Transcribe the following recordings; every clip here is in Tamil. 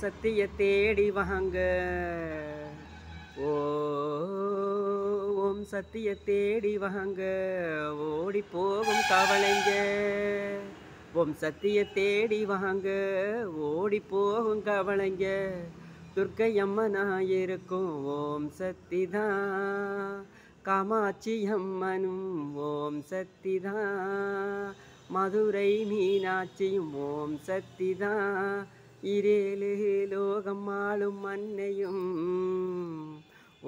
சத்திய தேடி வாங்க ஓம் சத்திய தேடி வாங்க ஓடி போகும் கவலைங்க ஓம் சத்திய தேடி வாங்க ஓடி போகும் கவலைங்க துர்க்கை அம்மனாய் இருக்கும் ஓம் சக்தி தான் காமாட்சி அம்மனும் ஓம் சக்தி தான் மதுரை மீனாட்சியும் ஓம் சக்தி தான் இரேலு லோகம் ஆளும் மண்ணையும்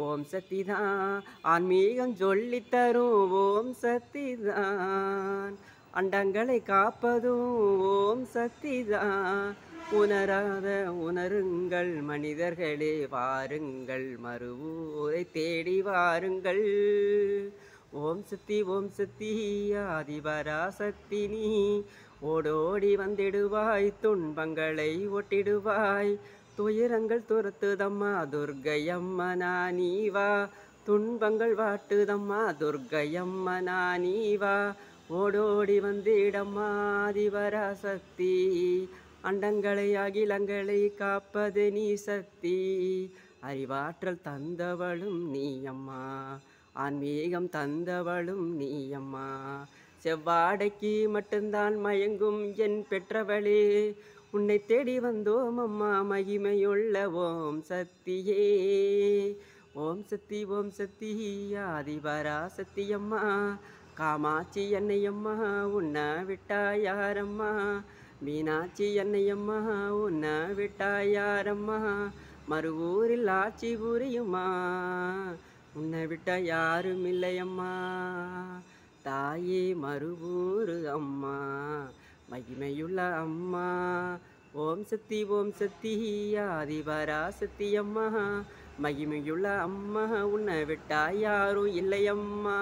ஓம் சக்திதான் ஆன்மீகம் சொல்லித்தரும் ஓம் சத்திதான் அண்டங்களை காப்பதும் ஓம் சக்தி உணராத உணருங்கள் மனிதர்களே வாருங்கள் மறுவூரை தேடி வாருங்கள் ஓம் சித்தி ஓம் சித்தி ஆதிபராசக்தி நீ ஓடோடி வந்திடுவாய் துன்பங்களை ஒட்டிடுவாய் துயரங்கள் துரத்துதம்மா துர்கையம்மனா நானீவா துன்பங்கள் வாட்டுதம்மா துர்கையம்மனா நானீவா ஓடோடி வந்திடம்மா ஆதிபராசக்தி அண்டங்களை அகிலங்களை காப்பது நீ சக்தி அறிவாற்றல் தந்தவளும் நீ அம்மா ஆன்மீகம் தந்தவளும் நீ அம்மா செவ்வாடைக்கு மட்டும்தான் மயங்கும் என் பெற்றவளே உன்னை தேடி வந்தோம் அம்மா மகிமையுள்ள ஓம் சத்தியே ஓம் சக்தி ஓம் சக்தி ஆதிபரா சத்தியம்மா காமாட்சி என்னையம்மா உன்னை விட்டா யாரம்மா மீனாட்சி என்னையம்மா உன்னை விட்டா யாரம்மா மறு ஊரில் ஆட்சி புரியுமா உன்னை விட்ட யாரும் இல்லையம்மா தாயே மறுபூறு அம்மா மகிமையுள்ள அம்மா ஓம் சக்தி ஓம் சக்தி ஆதிபரா சக்தி அம்மா மகிமையுள்ள அம்மா உன்னை விட்டா யாரும் இல்லையம்மா